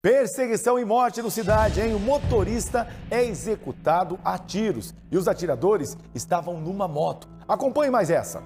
Perseguição e morte no cidade, hein? O motorista é executado a tiros e os atiradores estavam numa moto. Acompanhe mais essa.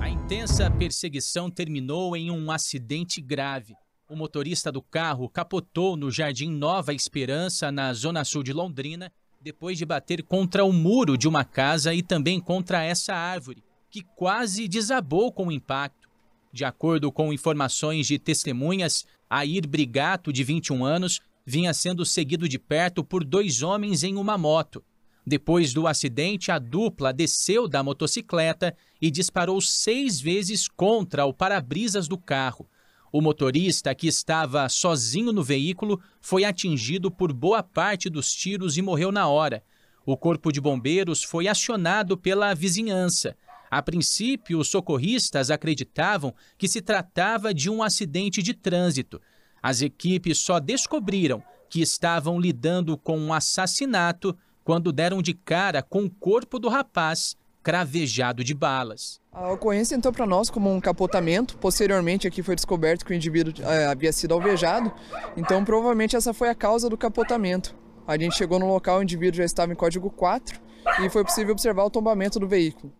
A intensa perseguição terminou em um acidente grave. O motorista do carro capotou no Jardim Nova Esperança, na zona sul de Londrina, depois de bater contra o muro de uma casa e também contra essa árvore, que quase desabou com o impacto. De acordo com informações de testemunhas, Air Brigato, de 21 anos, vinha sendo seguido de perto por dois homens em uma moto. Depois do acidente, a dupla desceu da motocicleta e disparou seis vezes contra o para-brisas do carro. O motorista, que estava sozinho no veículo, foi atingido por boa parte dos tiros e morreu na hora. O corpo de bombeiros foi acionado pela vizinhança. A princípio, os socorristas acreditavam que se tratava de um acidente de trânsito. As equipes só descobriram que estavam lidando com um assassinato quando deram de cara com o corpo do rapaz cravejado de balas. A ocorrência entrou para nós como um capotamento. Posteriormente, aqui foi descoberto que o indivíduo é, havia sido alvejado. Então, provavelmente, essa foi a causa do capotamento. A gente chegou no local, o indivíduo já estava em código 4 e foi possível observar o tombamento do veículo.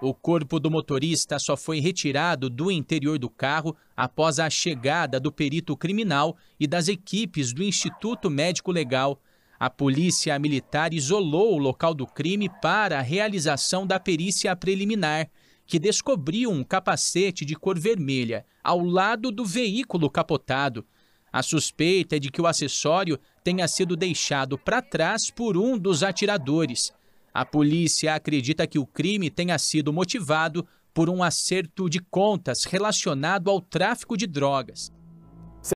O corpo do motorista só foi retirado do interior do carro após a chegada do perito criminal e das equipes do Instituto Médico Legal. A polícia militar isolou o local do crime para a realização da perícia preliminar, que descobriu um capacete de cor vermelha ao lado do veículo capotado. A suspeita é de que o acessório tenha sido deixado para trás por um dos atiradores. A polícia acredita que o crime tenha sido motivado por um acerto de contas relacionado ao tráfico de drogas.